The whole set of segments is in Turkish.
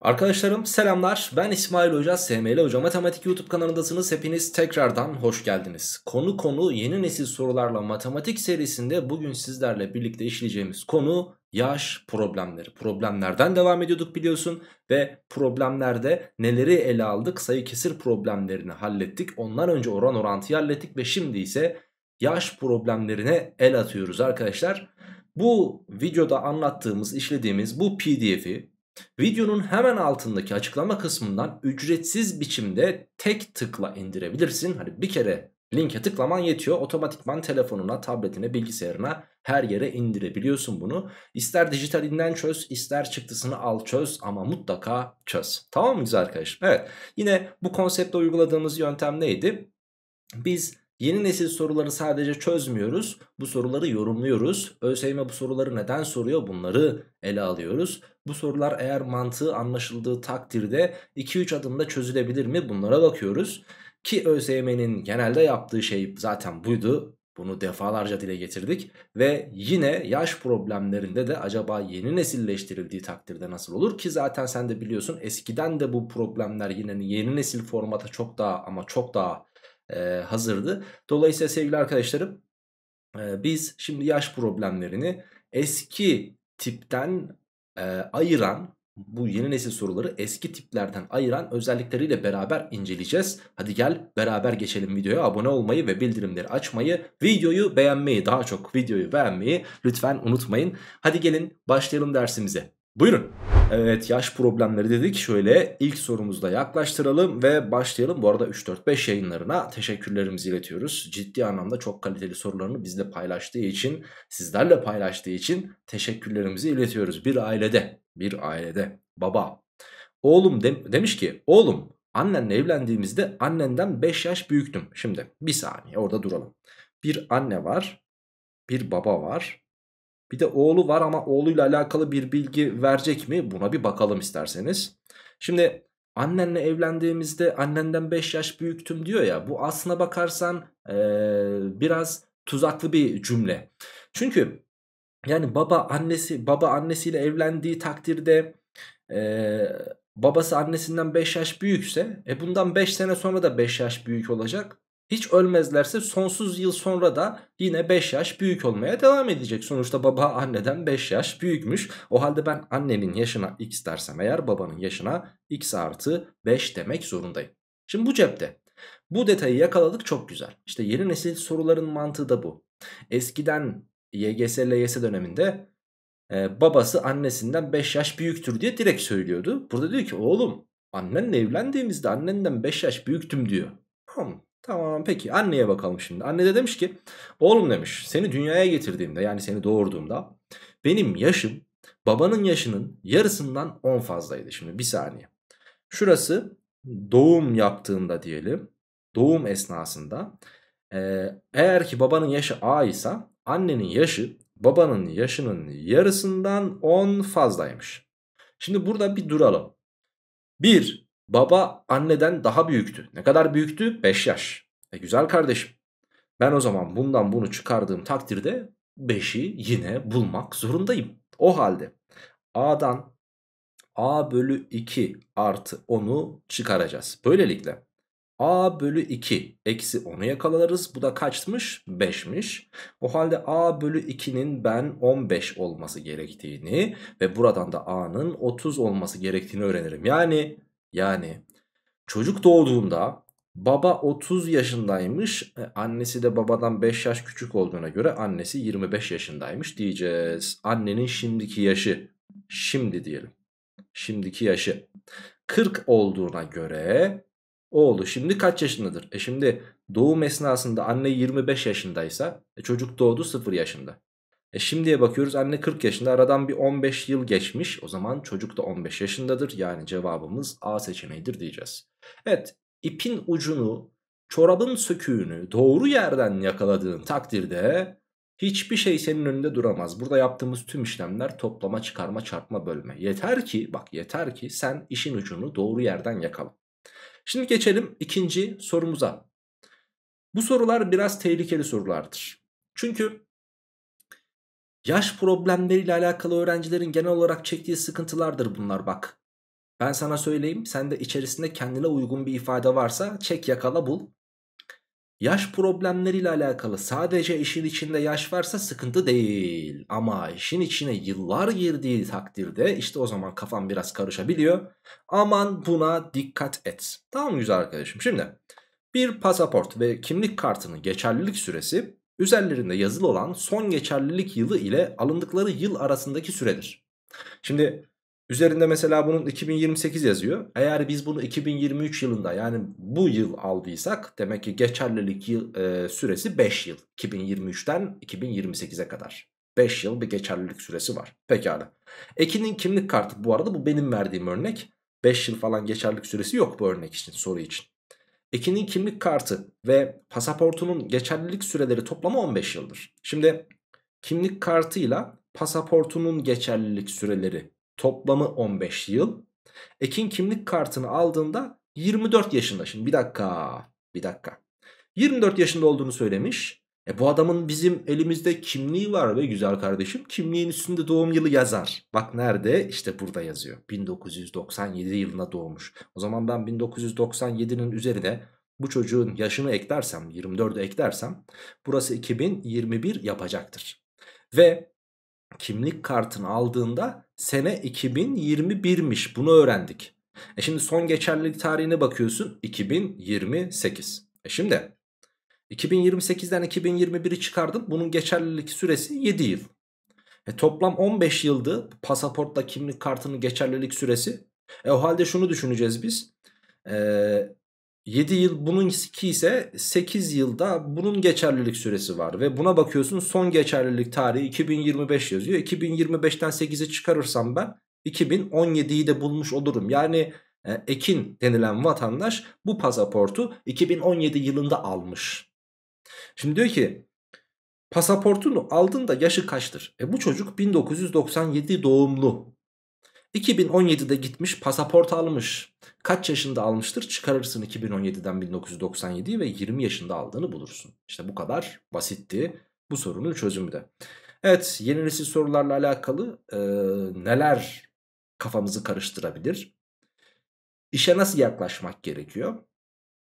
Arkadaşlarım selamlar ben İsmail Hoca SML Hoca Matematik YouTube kanalındasınız hepiniz tekrardan hoş geldiniz. Konu konu yeni nesil sorularla matematik serisinde bugün sizlerle birlikte işleyeceğimiz konu yaş problemleri. Problemlerden devam ediyorduk biliyorsun ve problemlerde neleri ele aldık sayı kesir problemlerini hallettik. Ondan önce oran orantıyı hallettik ve şimdi ise yaş problemlerine el atıyoruz arkadaşlar. Bu videoda anlattığımız işlediğimiz bu pdf'i Videonun hemen altındaki açıklama kısmından ücretsiz biçimde tek tıkla indirebilirsin. Hani bir kere linke tıklaman yetiyor. Otomatikman telefonuna, tabletine, bilgisayarına her yere indirebiliyorsun bunu. İster dijitalinden çöz, ister çıktısını al çöz ama mutlaka çöz. Tamam mı güzel arkadaşım? Evet. Yine bu konsepte uyguladığımız yöntem neydi? Biz Yeni nesil soruları sadece çözmüyoruz. Bu soruları yorumluyoruz. ÖSYM bu soruları neden soruyor? Bunları ele alıyoruz. Bu sorular eğer mantığı anlaşıldığı takdirde 2-3 adımda çözülebilir mi? Bunlara bakıyoruz. Ki ÖSYM'nin genelde yaptığı şey zaten buydu. Bunu defalarca dile getirdik ve yine yaş problemlerinde de acaba yeni nesilleştirildiği takdirde nasıl olur ki zaten sen de biliyorsun eskiden de bu problemler yine yeni nesil formata çok daha ama çok daha hazırdı. Dolayısıyla sevgili arkadaşlarım biz şimdi yaş problemlerini eski tipten ayıran bu yeni nesil soruları eski tiplerden ayıran özellikleriyle beraber inceleyeceğiz. Hadi gel beraber geçelim videoya. Abone olmayı ve bildirimleri açmayı, videoyu beğenmeyi, daha çok videoyu beğenmeyi lütfen unutmayın. Hadi gelin başlayalım dersimize. Buyurun. Evet yaş problemleri dedik. Şöyle ilk sorumuzda yaklaştıralım ve başlayalım. Bu arada 3-4-5 yayınlarına teşekkürlerimizi iletiyoruz. Ciddi anlamda çok kaliteli sorularını bizle paylaştığı için, sizlerle paylaştığı için teşekkürlerimizi iletiyoruz. Bir ailede, bir ailede baba, oğlum de demiş ki oğlum annenle evlendiğimizde annenden 5 yaş büyüktüm. Şimdi bir saniye orada duralım. Bir anne var, bir baba var, bir de oğlu var ama oğluyla alakalı bir bilgi verecek mi? Buna bir bakalım isterseniz. Şimdi annenle evlendiğimizde annenden 5 yaş büyüktüm diyor ya. Bu aslına bakarsan ee, biraz tuzaklı bir cümle. Çünkü yani baba annesi baba annesiyle evlendiği takdirde e, babası annesinden 5 yaş büyükse e bundan 5 sene sonra da 5 yaş büyük olacak. Hiç ölmezlerse sonsuz yıl sonra da yine 5 yaş büyük olmaya devam edecek. Sonuçta baba anneden 5 yaş büyükmüş. O halde ben annenin yaşına x dersem eğer babanın yaşına x artı 5 demek zorundayım. Şimdi bu cepte. Bu detayı yakaladık çok güzel. İşte yeni nesil soruların mantığı da bu. Eskiden YGS, LYS döneminde e, babası annesinden 5 yaş büyüktür diye direkt söylüyordu. Burada diyor ki oğlum annenle evlendiğimizde annenden 5 yaş büyüktüm diyor. Tamam Tamam peki anneye bakalım şimdi. Anne de demiş ki oğlum demiş seni dünyaya getirdiğimde yani seni doğurduğumda benim yaşım babanın yaşının yarısından 10 fazlaydı. Şimdi bir saniye. Şurası doğum yaptığında diyelim doğum esnasında eğer ki babanın yaşı A ise annenin yaşı babanın yaşının yarısından 10 fazlaymış. Şimdi burada bir duralım. 1 Baba anneden daha büyüktü. Ne kadar büyüktü? 5 yaş. E güzel kardeşim. Ben o zaman bundan bunu çıkardığım takdirde 5'i yine bulmak zorundayım. O halde A'dan A bölü 2 artı 10'u çıkaracağız. Böylelikle A bölü 2 eksi 10'u yakalarız. Bu da kaçmış? 5'miş. O halde A bölü 2'nin ben 15 olması gerektiğini ve buradan da A'nın 30 olması gerektiğini öğrenirim. Yani yani çocuk doğduğunda baba 30 yaşındaymış. E, annesi de babadan 5 yaş küçük olduğuna göre annesi 25 yaşındaymış diyeceğiz. Annenin şimdiki yaşı şimdi diyelim. Şimdiki yaşı 40 olduğuna göre oğlu şimdi kaç yaşındadır? E şimdi doğum esnasında anne 25 yaşındaysa e çocuk doğdu 0 yaşında. E şimdiye bakıyoruz anne 40 yaşında aradan bir 15 yıl geçmiş. O zaman çocuk da 15 yaşındadır. Yani cevabımız A seçeneğidir diyeceğiz. Evet ipin ucunu çorabın söküğünü doğru yerden yakaladığın takdirde hiçbir şey senin önünde duramaz. Burada yaptığımız tüm işlemler toplama, çıkarma, çarpma, bölme. Yeter ki bak yeter ki sen işin ucunu doğru yerden yakala. Şimdi geçelim ikinci sorumuza. Bu sorular biraz tehlikeli sorulardır. Çünkü Yaş problemleriyle alakalı öğrencilerin genel olarak çektiği sıkıntılardır bunlar bak. Ben sana söyleyeyim sen de içerisinde kendine uygun bir ifade varsa çek yakala bul. Yaş problemleriyle alakalı sadece işin içinde yaş varsa sıkıntı değil. Ama işin içine yıllar girdiği takdirde işte o zaman kafam biraz karışabiliyor. Aman buna dikkat et. Tamam güzel arkadaşım? Şimdi bir pasaport ve kimlik kartının geçerlilik süresi üzerlerinde yazılı olan son geçerlilik yılı ile alındıkları yıl arasındaki süredir. Şimdi üzerinde mesela bunun 2028 yazıyor. Eğer biz bunu 2023 yılında yani bu yıl aldıysak demek ki geçerlilik yıl, e, süresi 5 yıl. 2023'ten 2028'e kadar. 5 yıl bir geçerlilik süresi var. Pekala. Ekin'in kimlik kartı bu arada bu benim verdiğim örnek. 5 yıl falan geçerlilik süresi yok bu örnek için soru için. Ekin'in kimlik kartı ve pasaportunun geçerlilik süreleri toplamı 15 yıldır. Şimdi kimlik kartıyla pasaportunun geçerlilik süreleri toplamı 15 yıl. Ekin kimlik kartını aldığında 24 yaşında. Şimdi bir dakika. Bir dakika. 24 yaşında olduğunu söylemiş. E bu adamın bizim elimizde kimliği var ve güzel kardeşim. Kimliğin üstünde doğum yılı yazar. Bak nerede? İşte burada yazıyor. 1997 yılına doğmuş. O zaman ben 1997'nin üzerine bu çocuğun yaşını eklersem, 24'ü eklersem burası 2021 yapacaktır. Ve kimlik kartını aldığında sene 2021'miş. Bunu öğrendik. E şimdi son geçerlilik tarihine bakıyorsun 2028. E şimdi 2028'den 2021'i çıkardım. Bunun geçerlilik süresi 7 yıl. E, toplam 15 yıldı pasaportla kimlik kartının geçerlilik süresi. E, o halde şunu düşüneceğiz biz. E, 7 yıl bunun ki ise 8 yılda bunun geçerlilik süresi var. Ve buna bakıyorsun son geçerlilik tarihi 2025 yazıyor. 2025'ten 8'i çıkarırsam ben 2017'yi de bulmuş olurum. Yani e, Ekin denilen vatandaş bu pasaportu 2017 yılında almış. Şimdi diyor ki pasaportunu aldın da yaşı kaçtır? E bu çocuk 1997 doğumlu. 2017'de gitmiş pasaport almış. Kaç yaşında almıştır? Çıkarırsın 2017'den 1997'yi ve 20 yaşında aldığını bulursun. İşte bu kadar basitti bu sorunun çözümü de. Evet yeni nesil sorularla alakalı e, neler kafamızı karıştırabilir? İşe nasıl yaklaşmak gerekiyor?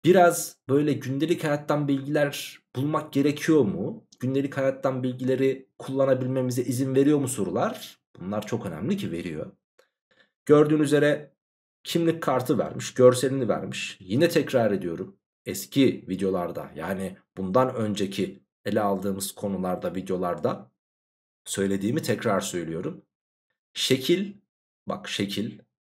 Biraz böyle gündelik hayattan bilgiler bulmak gerekiyor mu? Gündelik hayattan bilgileri kullanabilmemize izin veriyor mu sorular? Bunlar çok önemli ki veriyor. Gördüğün üzere kimlik kartı vermiş, görselini vermiş. Yine tekrar ediyorum. Eski videolarda yani bundan önceki ele aldığımız konularda, videolarda söylediğimi tekrar söylüyorum. Şekil, bak şekil,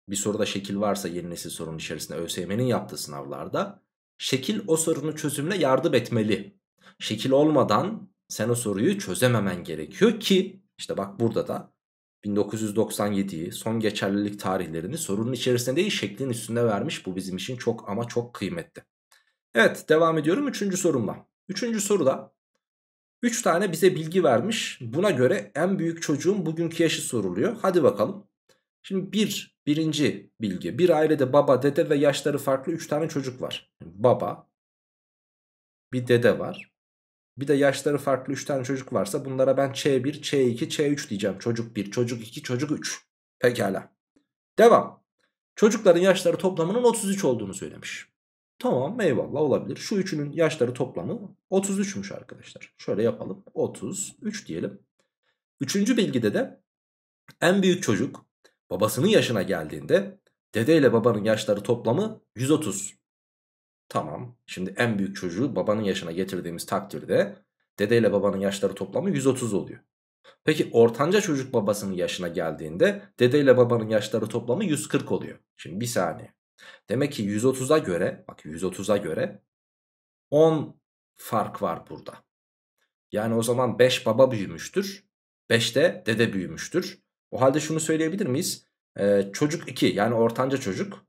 bir soruda şekil varsa yeni nesil sorunun içerisinde ÖSYM'nin yaptığı sınavlarda şekil o sorunu çözümle yardım etmeli şekil olmadan sen o soruyu çözememen gerekiyor ki işte bak burada da 1997'yi son geçerlilik tarihlerini sorunun içerisinde değil şeklin üstünde vermiş. Bu bizim için çok ama çok kıymetli. Evet devam ediyorum 3. sorumla. 3. soruda 3 tane bize bilgi vermiş. Buna göre en büyük çocuğun bugünkü yaşı soruluyor. Hadi bakalım. Şimdi bir, birinci bilgi. Bir ailede baba, dede ve yaşları farklı 3 tane çocuk var. Baba, bir dede var. Bir de yaşları farklı 3 tane çocuk varsa bunlara ben Ç1, Ç2, Ç3 diyeceğim. Çocuk 1, çocuk 2, çocuk 3. Pekala. Devam. Çocukların yaşları toplamının 33 olduğunu söylemiş. Tamam eyvallah olabilir. Şu üçünün yaşları toplamı 33'müş arkadaşlar. Şöyle yapalım. 33 diyelim. Üçüncü bilgide de en büyük çocuk babasının yaşına geldiğinde dede ile babanın yaşları toplamı 130. Tamam. Şimdi en büyük çocuğu babanın yaşına getirdiğimiz takdirde dedeyle babanın yaşları toplamı 130 oluyor. Peki ortanca çocuk babasının yaşına geldiğinde dedeyle babanın yaşları toplamı 140 oluyor. Şimdi bir saniye. Demek ki 130'a göre bak 130'a göre 10 fark var burada. Yani o zaman 5 baba büyümüştür. 5 de dede büyümüştür. O halde şunu söyleyebilir miyiz? Ee, çocuk 2 yani ortanca çocuk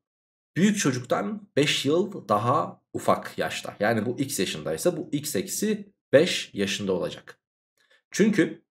Büyük çocuktan 5 yıl daha ufak yaşta. Yani bu x yaşındaysa bu x eksi 5 yaşında olacak. Çünkü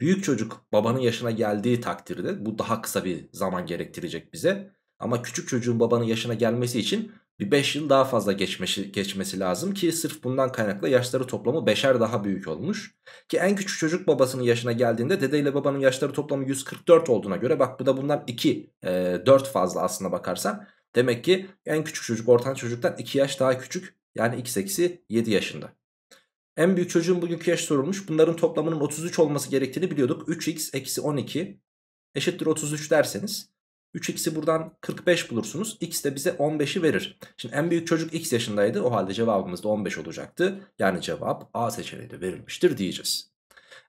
büyük çocuk babanın yaşına geldiği takdirde bu daha kısa bir zaman gerektirecek bize. Ama küçük çocuğun babanın yaşına gelmesi için bir 5 yıl daha fazla geçmesi, geçmesi lazım ki sırf bundan kaynaklı yaşları toplamı 5'er daha büyük olmuş. Ki en küçük çocuk babasının yaşına geldiğinde dedeyle babanın yaşları toplamı 144 olduğuna göre bak bu da bundan 2, e, 4 fazla aslına bakarsan Demek ki en küçük çocuk ortanca çocuktan 2 yaş daha küçük. Yani x eksi 7 yaşında. En büyük çocuğun bugünkü yaş sorulmuş. Bunların toplamının 33 olması gerektiğini biliyorduk. 3x eksi 12 eşittir 33 derseniz 3x'i buradan 45 bulursunuz. x de bize 15'i verir. Şimdi en büyük çocuk x yaşındaydı. O halde cevabımız da 15 olacaktı. Yani cevap A seçeneği de verilmiştir diyeceğiz.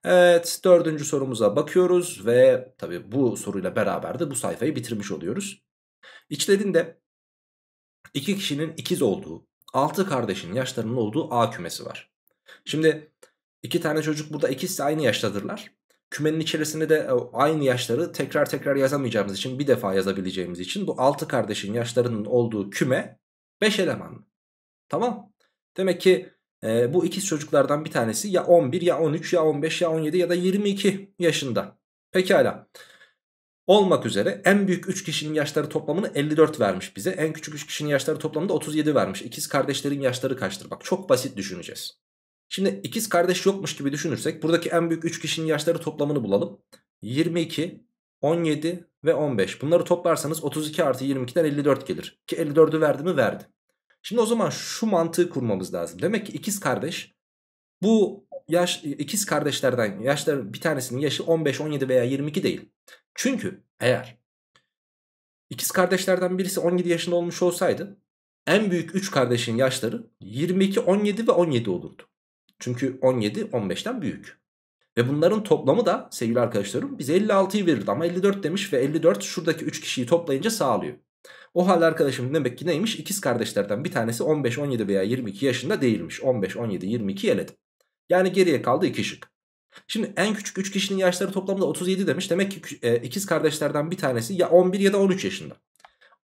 Evet dördüncü sorumuza bakıyoruz ve tabi bu soruyla beraber de bu sayfayı bitirmiş oluyoruz. İçlerinde iki kişinin ikiz olduğu, altı kardeşin yaşlarının olduğu A kümesi var. Şimdi iki tane çocuk burada ikisi aynı yaştadırlar. Kümenin içerisinde de aynı yaşları tekrar tekrar yazamayacağımız için bir defa yazabileceğimiz için bu altı kardeşin yaşlarının olduğu küme 5 elemanlı. Tamam. Demek ki e, bu ikiz çocuklardan bir tanesi ya 11 ya 13 ya 15 ya 17 ya da 22 yaşında. Pekala. Pekala olmak üzere en büyük 3 kişinin yaşları toplamını 54 vermiş bize. En küçük 3 kişinin yaşları toplamında 37 vermiş. İkiz kardeşlerin yaşları kaçtır? Bak çok basit düşüneceğiz. Şimdi ikiz kardeş yokmuş gibi düşünürsek buradaki en büyük 3 kişinin yaşları toplamını bulalım. 22, 17 ve 15. Bunları toplarsanız 32 artı 22'den 54 gelir. Ki 54'ü verdi mi verdi. Şimdi o zaman şu mantığı kurmamız lazım. Demek ki ikiz kardeş bu yaş e, ikiz kardeşlerden yaşları bir tanesinin yaşı 15, 17 veya 22 değil. Çünkü eğer ikiz kardeşlerden birisi 17 yaşında olmuş olsaydı en büyük 3 kardeşin yaşları 22, 17 ve 17 olurdu. Çünkü 17 15'ten büyük. Ve bunların toplamı da sevgili arkadaşlarım bize 56'yı verirdi ama 54 demiş ve 54 şuradaki 3 kişiyi toplayınca sağlıyor. O halde arkadaşım demek ki neymiş? İkiz kardeşlerden bir tanesi 15, 17 veya 22 yaşında değilmiş. 15, 17, 22 eledim. Yani geriye kaldı 2 şık. Şimdi en küçük 3 kişinin yaşları toplamda 37 demiş. Demek ki e, ikiz kardeşlerden bir tanesi ya 11 ya da 13 yaşında.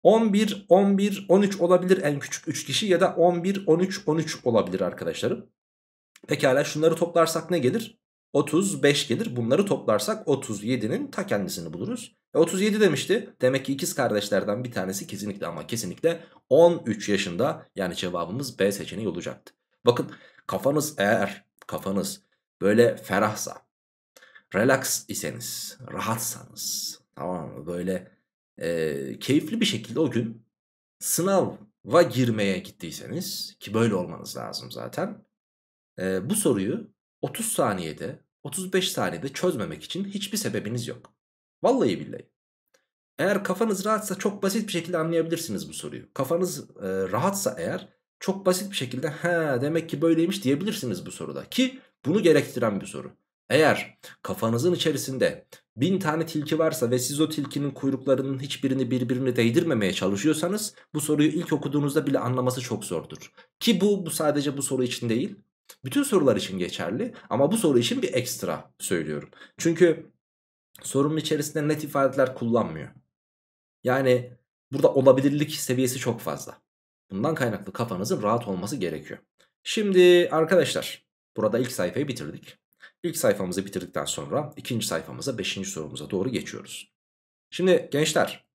11, 11, 13 olabilir en küçük 3 kişi ya da 11, 13, 13 olabilir arkadaşlarım. Pekala şunları toplarsak ne gelir? 35 gelir. Bunları toplarsak 37'nin ta kendisini buluruz. E 37 demişti. Demek ki ikiz kardeşlerden bir tanesi kesinlikle ama kesinlikle 13 yaşında. Yani cevabımız B seçeneği olacaktı. Bakın kafanız eğer kafanız böyle ferahsa, relax iseniz, rahatsanız tamam mı? Böyle e, keyifli bir şekilde o gün sınava girmeye gittiyseniz ki böyle olmanız lazım zaten. E, bu soruyu 30 saniyede 35 saniyede çözmemek için hiçbir sebebiniz yok. Vallahi billahi. Eğer kafanız rahatsa çok basit bir şekilde anlayabilirsiniz bu soruyu. Kafanız e, rahatsa eğer çok basit bir şekilde ha demek ki böyleymiş diyebilirsiniz bu soruda. Ki bunu gerektiren bir soru. Eğer kafanızın içerisinde bin tane tilki varsa ve siz o tilkinin kuyruklarının hiçbirini birbirine değdirmemeye çalışıyorsanız bu soruyu ilk okuduğunuzda bile anlaması çok zordur. Ki bu, bu sadece bu soru için değil. Bütün sorular için geçerli ama bu soru için bir ekstra söylüyorum. Çünkü sorunun içerisinde net ifadeler kullanmıyor. Yani burada olabilirlik seviyesi çok fazla. Bundan kaynaklı kafanızın rahat olması gerekiyor. Şimdi arkadaşlar burada ilk sayfayı bitirdik. İlk sayfamızı bitirdikten sonra ikinci sayfamıza beşinci sorumuza doğru geçiyoruz. Şimdi gençler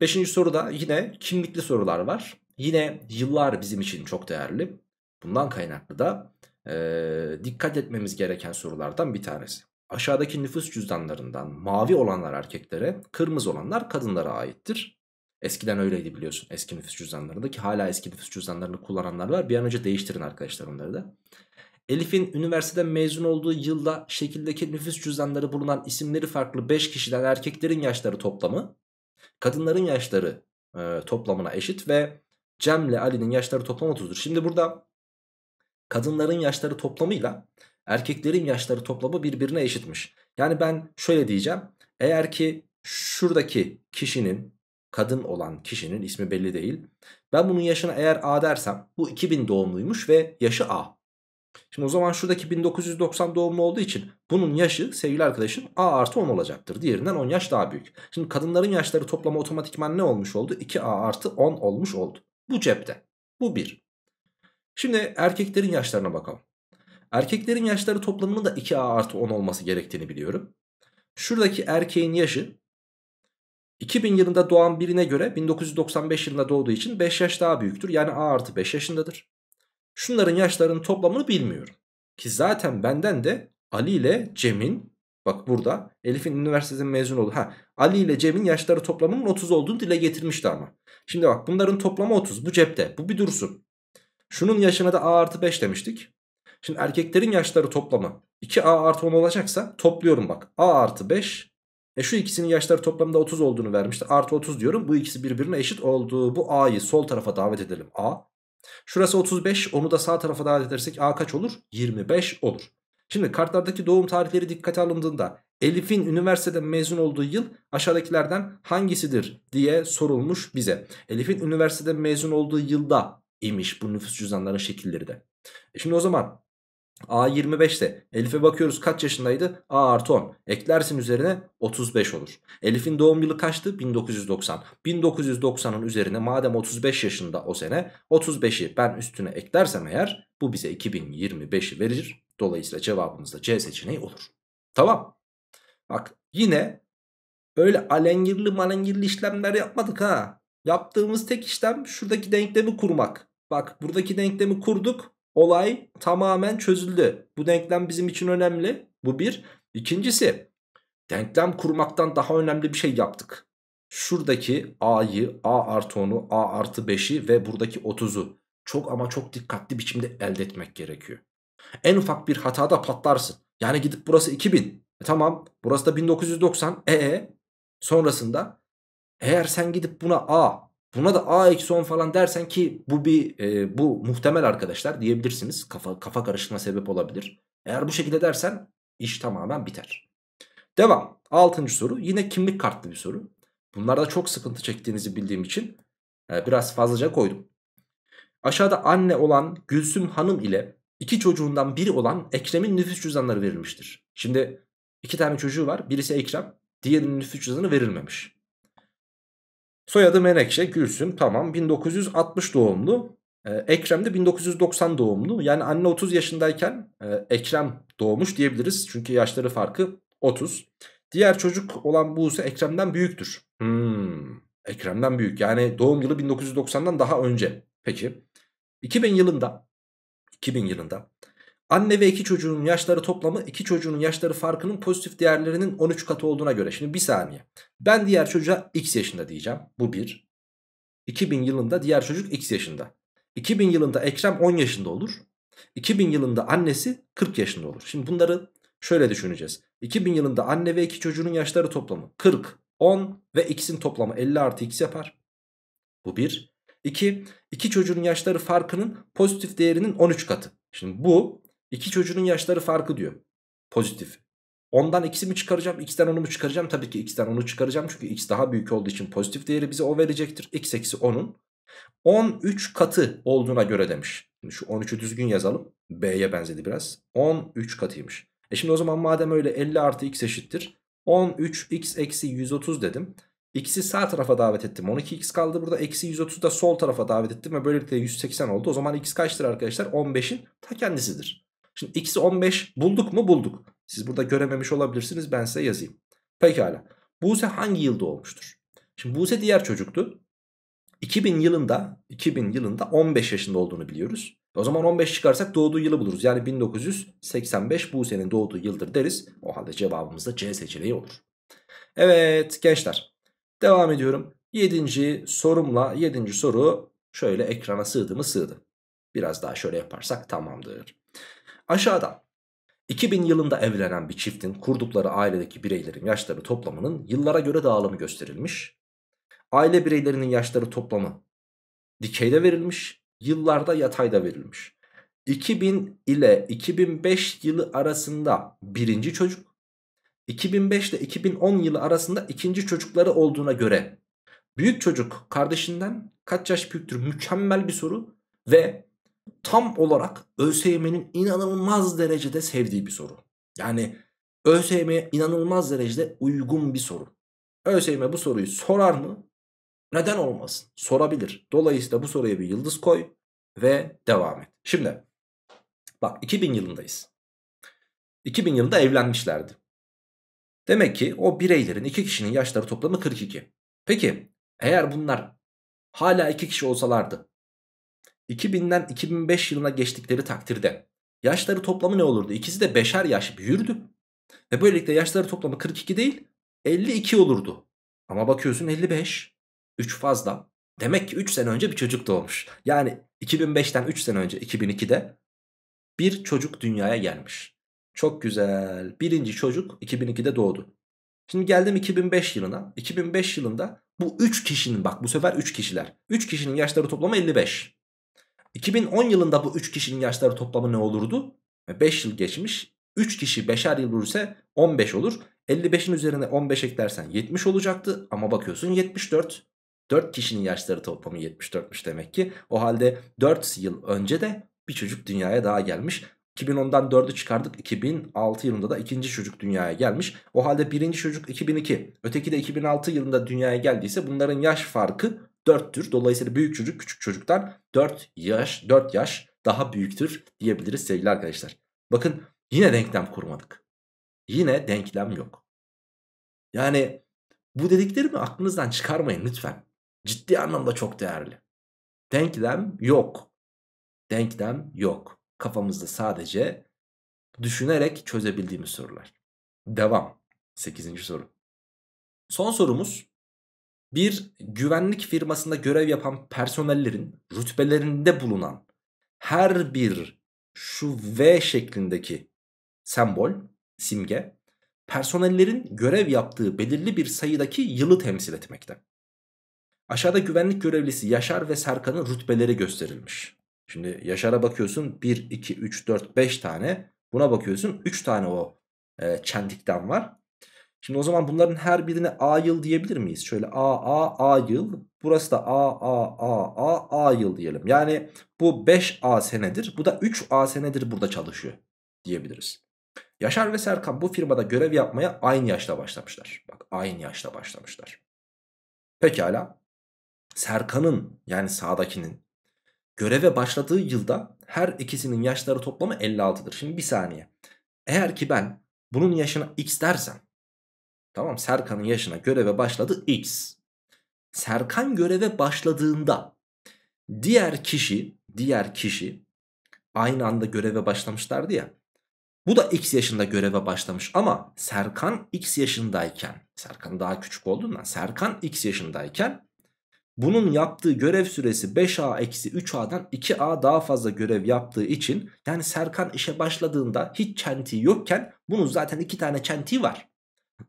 beşinci soruda yine kimlikli sorular var. Yine yıllar bizim için çok değerli. Bundan kaynaklı da e, dikkat etmemiz gereken sorulardan bir tanesi. Aşağıdaki nüfus cüzdanlarından mavi olanlar erkeklere, kırmızı olanlar kadınlara aittir. Eskiden öyleydi biliyorsun eski nüfus cüzdanlarında ki hala eski nüfus cüzdanlarını kullananlar var. Bir an önce değiştirin arkadaşlar onları da. Elif'in üniversiteden mezun olduğu yılda şekildeki nüfus cüzdanları bulunan isimleri farklı 5 kişiden erkeklerin yaşları toplamı, kadınların yaşları e, toplamına eşit ve Cem'le Ali'nin yaşları toplam 30'dur. Şimdi burada kadınların yaşları toplamıyla erkeklerin yaşları toplamı birbirine eşitmiş. Yani ben şöyle diyeceğim. Eğer ki şuradaki kişinin kadın olan kişinin ismi belli değil. Ben bunun yaşına eğer A dersem bu 2000 doğumluymuş ve yaşı A. Şimdi o zaman şuradaki 1990 doğumlu olduğu için bunun yaşı sevgili arkadaşım A artı 10 olacaktır. Diğerinden 10 yaş daha büyük. Şimdi kadınların yaşları toplamı otomatikman ne olmuş oldu? 2A artı 10 olmuş oldu. Bu cepte. Bu 1. Şimdi erkeklerin yaşlarına bakalım. Erkeklerin yaşları toplamının da 2A artı 10 olması gerektiğini biliyorum. Şuradaki erkeğin yaşı 2000 yılında doğan birine göre 1995 yılında doğduğu için 5 yaş daha büyüktür. Yani A artı 5 yaşındadır. Şunların yaşlarının toplamını bilmiyorum. Ki zaten benden de Ali ile Cem'in bak burada Elif'in üniversiteden mezun oldu. Ha Ali ile Cem'in yaşları toplamının 30 olduğunu dile getirmişti ama. Şimdi bak bunların toplamı 30 bu cepte bu bir dursun. Şunun yaşına da A artı 5 demiştik. Şimdi erkeklerin yaşları toplamı 2A artı 10 olacaksa topluyorum bak. A artı 5 e şu ikisinin yaşları toplamda 30 olduğunu vermişti. Artı 30 diyorum. Bu ikisi birbirine eşit olduğu Bu A'yı sol tarafa davet edelim. A. Şurası 35. Onu da sağ tarafa davet edersek A kaç olur? 25 olur. Şimdi kartlardaki doğum tarihleri dikkate alındığında Elif'in üniversiteden mezun olduğu yıl aşağıdakilerden hangisidir diye sorulmuş bize. Elif'in üniversiteden mezun olduğu yılda imiş bu nüfus cüzdanların şekilleri de. E şimdi o zaman A25'te Elif'e bakıyoruz kaç yaşındaydı? A artı 10. Eklersin üzerine 35 olur. Elif'in doğum yılı kaçtı? 1990. 1990'ın üzerine madem 35 yaşında o sene 35'i ben üstüne eklersem eğer bu bize 2025'i verir. Dolayısıyla cevabımız da C seçeneği olur. Tamam. Bak yine böyle alengirli malengirli işlemler yapmadık ha. Yaptığımız tek işlem şuradaki denklemi kurmak. Bak buradaki denklemi kurduk olay tamamen çözüldü. Bu denklem bizim için önemli. Bu bir. İkincisi denklem kurmaktan daha önemli bir şey yaptık. Şuradaki a'yı, a artı 10'u, a artı 5'i ve buradaki 30'u çok ama çok dikkatli biçimde elde etmek gerekiyor. En ufak bir hatada patlarsın. Yani gidip burası 2000. E tamam burası da 1990. E, e sonrasında eğer sen gidip buna a Buna da a eksi 10 falan dersen ki bu bir e, bu muhtemel arkadaşlar diyebilirsiniz. Kafa, kafa karışıklığına sebep olabilir. Eğer bu şekilde dersen iş tamamen biter. Devam. Altıncı soru yine kimlik kartlı bir soru. Bunlarda çok sıkıntı çektiğinizi bildiğim için e, biraz fazlaca koydum. Aşağıda anne olan Gülsüm Hanım ile iki çocuğundan biri olan Ekrem'in nüfus cüzdanları verilmiştir. Şimdi iki tane çocuğu var birisi Ekrem diğerinin nüfus cüzdanı verilmemiş. Soyadı Menekşe Gülsüm tamam 1960 doğumlu. Ee, Ekrem de 1990 doğumlu. Yani anne 30 yaşındayken e, Ekrem doğmuş diyebiliriz. Çünkü yaşları farkı 30. Diğer çocuk olan Buse Ekrem'den büyüktür. Hmm, Ekrem'den büyük. Yani doğum yılı 1990'dan daha önce. Peki. 2000 yılında 2000 yılında Anne ve iki çocuğun yaşları toplamı iki çocuğun yaşları farkının pozitif değerlerinin 13 katı olduğuna göre. Şimdi bir saniye. Ben diğer çocuğa x yaşında diyeceğim. Bu bir. 2000 yılında diğer çocuk x yaşında. 2000 yılında Ekrem 10 yaşında olur. 2000 yılında annesi 40 yaşında olur. Şimdi bunları şöyle düşüneceğiz. 2000 yılında anne ve iki çocuğun yaşları toplamı 40, 10 ve x'in toplamı 50 artı x yapar. Bu bir. 2. İki, iki çocuğun yaşları farkının pozitif değerinin 13 katı. Şimdi bu İki çocuğun yaşları farkı diyor. Pozitif. Ondan x'i mi çıkaracağım? X'ten onu mu çıkaracağım? Tabii ki x'ten onu çıkaracağım. Çünkü x daha büyük olduğu için pozitif değeri bize o verecektir. x eksi 10'un 13 katı olduğuna göre demiş. Şimdi şu 13'ü düzgün yazalım. B'ye benzedi biraz. 13 katıymış. E şimdi o zaman madem öyle 50 artı x eşittir. 13 x eksi 130 dedim. X'i sağ tarafa davet ettim. 12x kaldı burada. Eksi 130'u da sol tarafa davet ettim. Ve böylelikle 180 oldu. O zaman x kaçtır arkadaşlar? 15'in ta kendisidir. Şimdi x'i 15 bulduk mu bulduk. Siz burada görememiş olabilirsiniz ben size yazayım. Pekala. Buse hangi yılda olmuştur? Şimdi Buse diğer çocuktu. 2000 yılında 2000 yılında 15 yaşında olduğunu biliyoruz. O zaman 15 çıkarsak doğduğu yılı buluruz. Yani 1985 Buse'nin doğduğu yıldır deriz. O halde cevabımız da C seçeneği olur. Evet gençler devam ediyorum. 7. sorumla 7. soru şöyle ekrana sığdı mı sığdı. Biraz daha şöyle yaparsak tamamdır. Aşağıda 2000 yılında evlenen bir çiftin kurdukları ailedeki bireylerin yaşları toplamının yıllara göre dağılımı gösterilmiş. Aile bireylerinin yaşları toplamı dikeyde verilmiş, yıllarda yatayda verilmiş. 2000 ile 2005 yılı arasında birinci çocuk, 2005 ile 2010 yılı arasında ikinci çocukları olduğuna göre büyük çocuk kardeşinden kaç yaş büyüktür mükemmel bir soru ve tam olarak ÖSYM'nin inanılmaz derecede sevdiği bir soru. Yani ÖSYM'ye inanılmaz derecede uygun bir soru. ÖSYM bu soruyu sorar mı? Neden olmasın? Sorabilir. Dolayısıyla bu soruya bir yıldız koy ve devam et. Şimdi bak 2000 yılındayız. 2000 yılında evlenmişlerdi. Demek ki o bireylerin iki kişinin yaşları toplamı 42. Peki eğer bunlar hala iki kişi olsalardı 2000'den 2005 yılına geçtikleri takdirde yaşları toplamı ne olurdu? İkisi de 5'er yaş büyürdü. Ve böylelikle yaşları toplamı 42 değil 52 olurdu. Ama bakıyorsun 55. 3 fazla. Demek ki 3 sene önce bir çocuk doğmuş. Yani 2005'ten 3 sene önce 2002'de bir çocuk dünyaya gelmiş. Çok güzel. Birinci çocuk 2002'de doğdu. Şimdi geldim 2005 yılına. 2005 yılında bu 3 kişinin bak bu sefer 3 kişiler. 3 kişinin yaşları toplamı 55. 2010 yılında bu 3 kişinin yaşları toplamı ne olurdu? 5 e, yıl geçmiş. 3 kişi 5'er yıl olursa 15 olur. 55'in üzerine 15 eklersen 70 olacaktı ama bakıyorsun 74. 4 kişinin yaşları toplamı 74'müş demek ki. O halde 4 yıl önce de bir çocuk dünyaya daha gelmiş. 2010'dan 4'ü çıkardık. 2006 yılında da ikinci çocuk dünyaya gelmiş. O halde birinci çocuk 2002, öteki de 2006 yılında dünyaya geldiyse bunların yaş farkı 4'tür. Dolayısıyla büyük çocuk küçük çocuktan 4 yaş 4 yaş daha büyüktür diyebiliriz sevgili arkadaşlar. Bakın yine denklem kurmadık. Yine denklem yok. Yani bu dediklerimi aklınızdan çıkarmayın lütfen. Ciddi anlamda çok değerli. Denklem yok. Denklem yok. Kafamızda sadece düşünerek çözebildiğimiz sorular. Devam. 8. soru. Son sorumuz bir güvenlik firmasında görev yapan personellerin rütbelerinde bulunan her bir şu V şeklindeki sembol, simge personellerin görev yaptığı belirli bir sayıdaki yılı temsil etmekte. Aşağıda güvenlik görevlisi Yaşar ve Serkan'ın rütbeleri gösterilmiş. Şimdi Yaşar'a bakıyorsun 1, 2, 3, 4, 5 tane. Buna bakıyorsun 3 tane o e, çentikten var. Şimdi o zaman bunların her birine A yıl diyebilir miyiz? Şöyle A A A yıl. Burası da A A A A A yıl diyelim. Yani bu 5A senedir. Bu da 3A senedir burada çalışıyor diyebiliriz. Yaşar ve Serkan bu firmada görev yapmaya aynı yaşta başlamışlar. Bak aynı yaşta başlamışlar. Pekala. Serkan'ın yani sağdakinin göreve başladığı yılda her ikisinin yaşları toplamı 56'dır. Şimdi bir saniye. Eğer ki ben bunun yaşına x dersem Tamam Serkan'ın yaşına göreve başladı X. Serkan göreve başladığında diğer kişi diğer kişi aynı anda göreve başlamışlardı ya. Bu da X yaşında göreve başlamış ama Serkan X yaşındayken Serkan daha küçük olduğundan Serkan X yaşındayken bunun yaptığı görev süresi 5A-3A'dan eksi 2A daha fazla görev yaptığı için yani Serkan işe başladığında hiç çentiği yokken bunun zaten 2 tane çentiği var.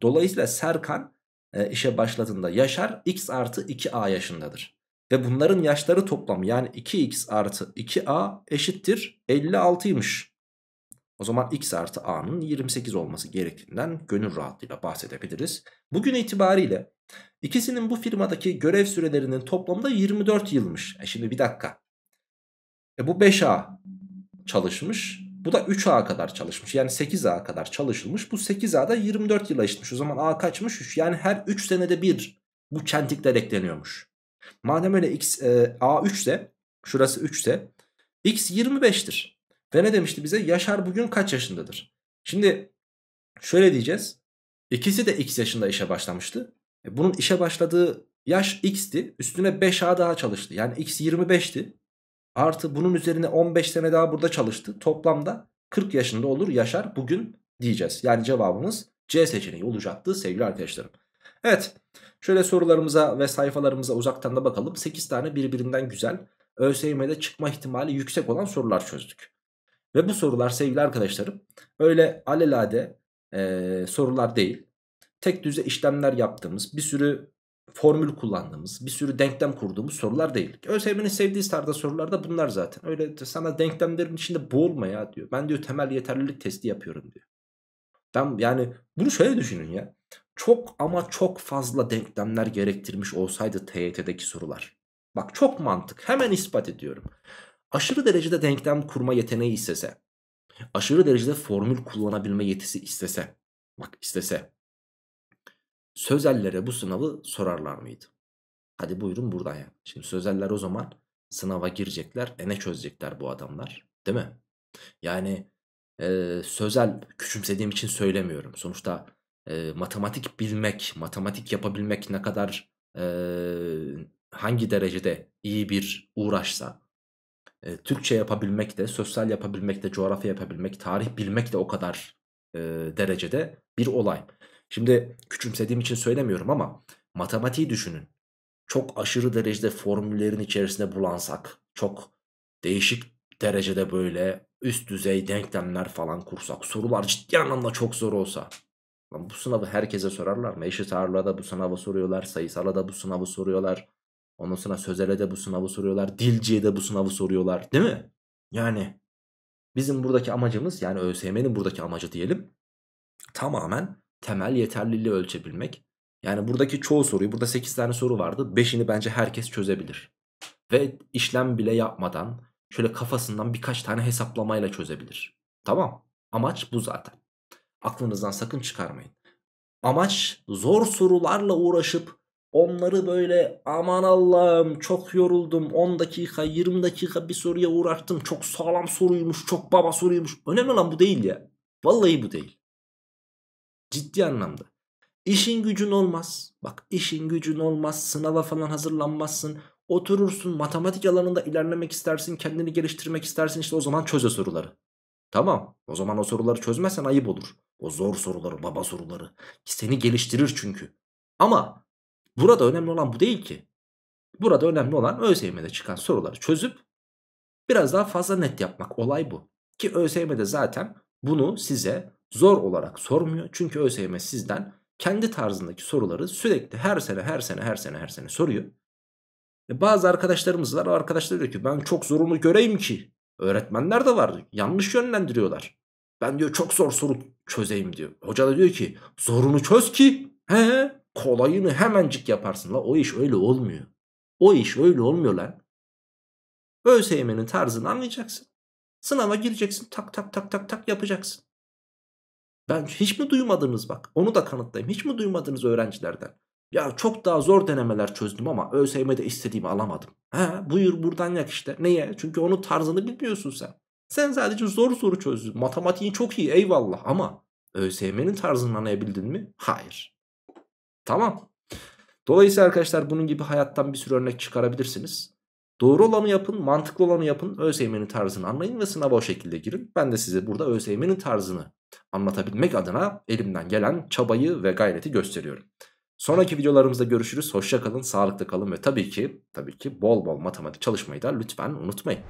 Dolayısıyla Serkan e, işe başladığında Yaşar x artı 2a yaşındadır. Ve bunların yaşları toplamı yani 2x artı 2a eşittir 56'ymış. O zaman x artı a'nın 28 olması gerektiğinden gönül rahatlığıyla bahsedebiliriz. Bugün itibariyle ikisinin bu firmadaki görev sürelerinin toplamda 24 yılmış. E şimdi bir dakika. E bu 5a çalışmış. Bu da 3A kadar çalışmış. Yani 8A kadar çalışılmış. Bu 8A'da 24 yıla eşitmiş. O zaman A kaçmış? 3. Yani her 3 senede bir bu çentikler ekleniyormuş. Madem öyle x, e, A 3 ise şurası 3 ise x 25'tir. Ve ne demişti bize? Yaşar bugün kaç yaşındadır? Şimdi şöyle diyeceğiz. İkisi de x yaşında işe başlamıştı. E, bunun işe başladığı yaş x'ti. Üstüne 5A daha çalıştı. Yani x 25'ti. Artı bunun üzerine 15 sene daha burada çalıştı. Toplamda 40 yaşında olur Yaşar bugün diyeceğiz. Yani cevabımız C seçeneği olacaktı sevgili arkadaşlarım. Evet şöyle sorularımıza ve sayfalarımıza uzaktan da bakalım. 8 tane birbirinden güzel ÖSYM'de çıkma ihtimali yüksek olan sorular çözdük. Ve bu sorular sevgili arkadaşlarım öyle alelade e, sorular değil. Tek düze işlemler yaptığımız bir sürü formül kullandığımız, bir sürü denklem kurduğumuz sorular değil. ÖSYM'nin sevdiği tarzda sorular da bunlar zaten. Öyle sana denklemlerin içinde boğulma ya diyor. Ben diyor temel yeterlilik testi yapıyorum diyor. Ben yani bunu şöyle düşünün ya. Çok ama çok fazla denklemler gerektirmiş olsaydı TYT'deki sorular. Bak çok mantık. Hemen ispat ediyorum. Aşırı derecede denklem kurma yeteneği istese. Aşırı derecede formül kullanabilme yetisi istese. Bak istese Sözellere bu sınavı sorarlar mıydı? Hadi buyurun buradan ya. Şimdi sözeller o zaman sınava girecekler. E ne çözecekler bu adamlar? Değil mi? Yani e, sözel küçümsediğim için söylemiyorum. Sonuçta e, matematik bilmek, matematik yapabilmek ne kadar e, hangi derecede iyi bir uğraşsa e, Türkçe yapabilmek de, sosyal yapabilmek de, coğrafya yapabilmek, tarih bilmek de o kadar e, derecede bir olay. Şimdi küçümsediğim için söylemiyorum ama matematiği düşünün. Çok aşırı derecede formüllerin içerisinde bulansak, çok değişik derecede böyle üst düzey denklemler falan kursak, sorular ciddi anlamda çok zor olsa. Lan bu sınavı herkese sorarlar mı? Eşit ağırlığa da bu sınavı soruyorlar, sayısala da bu sınavı soruyorlar. Ondan sonra sözele de bu sınavı soruyorlar, dilciye de bu sınavı soruyorlar değil mi? Yani bizim buradaki amacımız yani ÖSYM'nin buradaki amacı diyelim tamamen temel yeterliliği ölçebilmek. Yani buradaki çoğu soruyu burada 8 tane soru vardı. 5'ini bence herkes çözebilir. Ve işlem bile yapmadan şöyle kafasından birkaç tane hesaplamayla çözebilir. Tamam. Amaç bu zaten. Aklınızdan sakın çıkarmayın. Amaç zor sorularla uğraşıp onları böyle aman Allah'ım çok yoruldum 10 dakika 20 dakika bir soruya uğraştım çok sağlam soruymuş çok baba soruymuş. Önemli olan bu değil ya. Vallahi bu değil. Ciddi anlamda. İşin gücün olmaz. Bak işin gücün olmaz. Sınava falan hazırlanmazsın. Oturursun matematik alanında ilerlemek istersin. Kendini geliştirmek istersin. İşte o zaman çöz soruları. Tamam. O zaman o soruları çözmezsen ayıp olur. O zor soruları, baba soruları. Seni geliştirir çünkü. Ama burada önemli olan bu değil ki. Burada önemli olan ÖSYM'de çıkan soruları çözüp biraz daha fazla net yapmak. Olay bu. Ki ÖSYM'de zaten bunu size zor olarak sormuyor. Çünkü ÖSYM sizden kendi tarzındaki soruları sürekli her sene her sene her sene her sene soruyor. E bazı arkadaşlarımız var. Arkadaşlar diyor ki ben çok zorunu göreyim ki. Öğretmenler de var. Yanlış yönlendiriyorlar. Ben diyor çok zor soru çözeyim diyor. Hoca da diyor ki zorunu çöz ki. He kolayını hemencik yaparsın. La o iş öyle olmuyor. O iş öyle olmuyor lan. ÖSYM'nin tarzını anlayacaksın. Sınava gireceksin tak tak tak tak tak yapacaksın. Ben hiç mi duymadınız bak onu da kanıtlayayım. Hiç mi duymadınız öğrencilerden? Ya çok daha zor denemeler çözdüm ama ÖSYM'de istediğimi alamadım. He buyur buradan yak işte. Niye? Çünkü onun tarzını bilmiyorsun sen. Sen sadece zor soru çözdün. Matematiğin çok iyi eyvallah ama ÖSYM'nin tarzını anlayabildin mi? Hayır. Tamam. Dolayısıyla arkadaşlar bunun gibi hayattan bir sürü örnek çıkarabilirsiniz. Doğru olanı yapın, mantıklı olanı yapın, ÖSYM'nin tarzını anlayın ve sınava o şekilde girin. Ben de size burada ÖSYM'nin tarzını Anlatabilmek adına elimden gelen çabayı ve gayreti gösteriyorum. Sonraki videolarımızda görüşürüz. Hoşça kalın, sağlıklı kalın ve tabii ki tabii ki bol bol matematik çalışmayı da lütfen unutmayın.